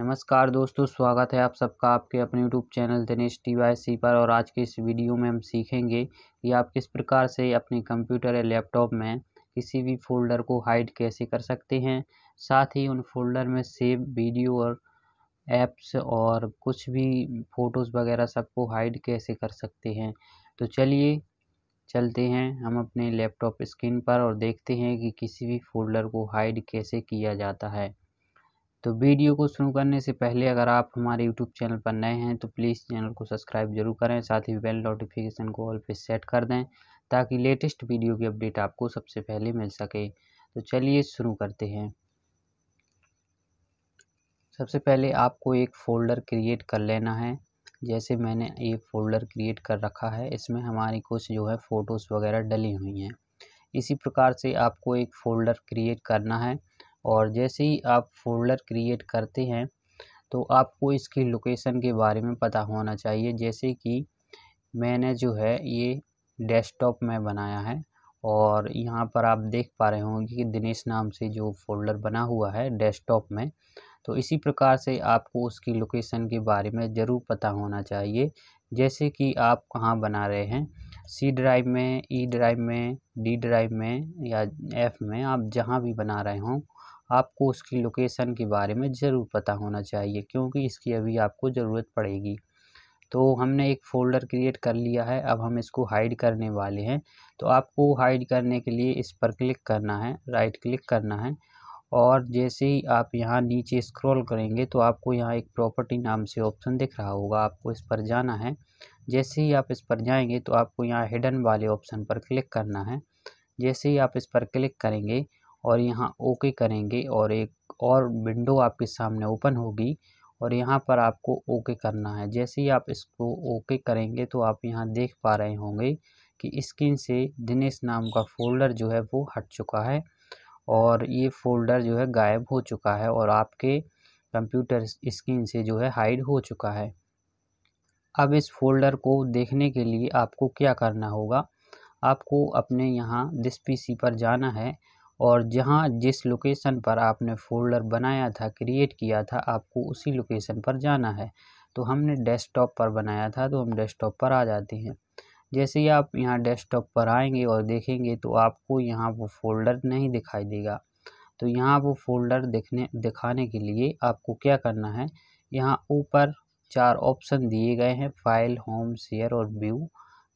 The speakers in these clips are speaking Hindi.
नमस्कार दोस्तों स्वागत है आप सबका आपके अपने YouTube channel Dinesh T Y C पर और आज के इस वीडियो में हम सीखेंगे कि आप किस प्रकार से अपने कंप्यूटर या लैपटॉप में किसी भी फोल्डर को हाइड कैसे कर सकते हैं साथ ही उन फोल्डर में सेव वीडियो और एप्स और कुछ भी फ़ोटोज़ वगैरह सबको हाइड कैसे कर सकते हैं तो चलिए चलते हैं हम अपने लैपटॉप स्क्रीन पर और देखते हैं कि किसी भी फोल्डर को हाइड कैसे किया जाता है तो वीडियो को शुरू करने से पहले अगर आप हमारे यूट्यूब चैनल पर नए हैं तो प्लीज़ चैनल को सब्सक्राइब जरूर करें साथ ही बेल नोटिफिकेशन को ऑल पे सेट कर दें ताकि लेटेस्ट वीडियो की अपडेट आपको सबसे पहले मिल सके तो चलिए शुरू करते हैं सबसे पहले आपको एक फ़ोल्डर क्रिएट कर लेना है जैसे मैंने ये फ़ोल्डर क्रिएट कर रखा है इसमें हमारी कुछ जो है फ़ोटोज़ वगैरह डली हुई हैं इसी प्रकार से आपको एक फ़ोल्डर क्रिएट करना है और जैसे ही आप फ़ोल्डर क्रिएट करते हैं तो आपको इसकी लोकेशन के बारे में पता होना चाहिए जैसे कि मैंने जो है ये डेस्कटॉप में बनाया है और यहाँ पर आप देख पा रहे होंगे कि दिनेश नाम से जो फ़ोल्डर बना हुआ है डेस्कटॉप में तो इसी प्रकार से आपको उसकी लोकेशन के बारे में ज़रूर पता होना चाहिए जैसे कि आप कहाँ बना रहे हैं सी ड्राइव में ई e ड्राइव में डी ड्राइव में या एफ़ में आप जहाँ भी बना रहे हों आपको उसकी लोकेशन के बारे में ज़रूर पता होना चाहिए क्योंकि इसकी अभी आपको ज़रूरत पड़ेगी तो हमने एक फ़ोल्डर क्रिएट कर लिया है अब हम इसको हाइड करने वाले हैं तो आपको हाइड करने के लिए इस पर क्लिक करना है राइट क्लिक करना है और जैसे ही आप यहाँ नीचे स्क्रॉल करेंगे तो आपको यहाँ एक प्रॉपर्टी नाम से ऑप्शन दिख रहा होगा आपको इस पर जाना है जैसे ही आप इस पर जाएंगे तो आपको यहाँ हिडन वाले ऑप्शन पर क्लिक करना है जैसे ही आप इस पर क्लिक करेंगे और यहाँ ओके करेंगे और एक और विंडो आपके सामने ओपन होगी और यहाँ पर आपको ओके करना है जैसे ही आप इसको ओके करेंगे तो आप यहाँ देख पा रहे होंगे कि स्क्रीन से दिनेश नाम का फ़ोल्डर जो है वो हट चुका है और ये फ़ोल्डर जो है गायब हो चुका है और आपके कंप्यूटर स्क्रीन से जो है हाइड हो चुका है अब इस फोल्डर को देखने के लिए आपको क्या करना होगा आपको अपने यहाँ दिस पीसी पर जाना है और जहाँ जिस लोकेसन पर आपने फ़ोल्डर बनाया था क्रिएट किया था आपको उसी लोकेसन पर जाना है तो हमने डेस्कटॉप पर बनाया था तो हम डेस्कटॉप पर आ जाते हैं जैसे ही आप यहाँ डेस्कटॉप पर आएंगे और देखेंगे तो आपको यहाँ वो फ़ोल्डर नहीं दिखाई देगा तो यहाँ वो फ़ोल्डर दिखने दिखाने के लिए आपको क्या करना है यहाँ ऊपर चार ऑप्शन दिए गए हैं फाइल होम शेयर और व्यू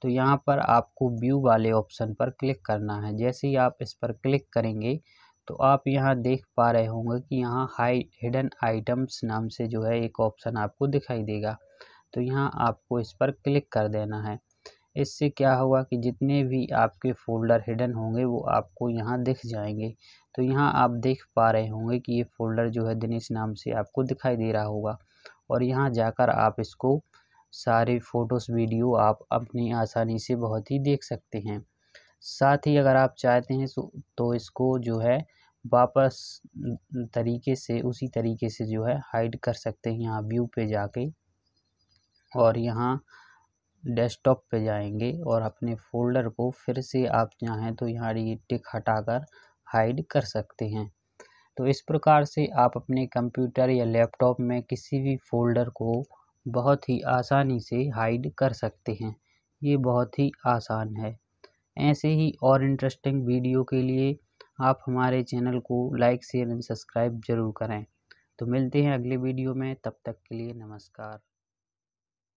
तो यहाँ पर आपको व्यू वाले ऑप्शन पर क्लिक करना है जैसे ही आप इस पर क्लिक करेंगे तो आप यहाँ देख पा रहे होंगे कि यहाँ हाई हिडन आइटम्स नाम से जो है एक ऑप्शन आपको दिखाई देगा तो यहाँ आपको इस पर क्लिक कर देना है इससे क्या होगा कि जितने भी आपके फ़ोल्डर हिडन होंगे वो आपको यहाँ दिख जाएंगे तो यहाँ आप देख पा रहे होंगे कि ये फ़ोल्डर जो है दिनेश नाम से आपको दिखाई दे रहा होगा और यहाँ जाकर आप इसको सारे फ़ोटोज़ वीडियो आप अपनी आसानी से बहुत ही देख सकते हैं साथ ही अगर आप चाहते हैं तो इसको जो है वापस तरीके से उसी तरीके से जो है हाइड कर सकते हैं यहाँ व्यू पे जाके और यहाँ डेस्कटॉप पे जाएंगे और अपने फोल्डर को फिर से आप चाहें तो यहाँ ये टिक हटाकर हाइड कर सकते हैं तो इस प्रकार से आप अपने कंप्यूटर या लैपटॉप में किसी भी फोल्डर को बहुत ही आसानी से हाइड कर सकते हैं ये बहुत ही आसान है ऐसे ही और इंटरेस्टिंग वीडियो के लिए आप हमारे चैनल को लाइक शेयर एंड सब्सक्राइब ज़रूर करें तो मिलते हैं अगले वीडियो में तब तक के लिए नमस्कार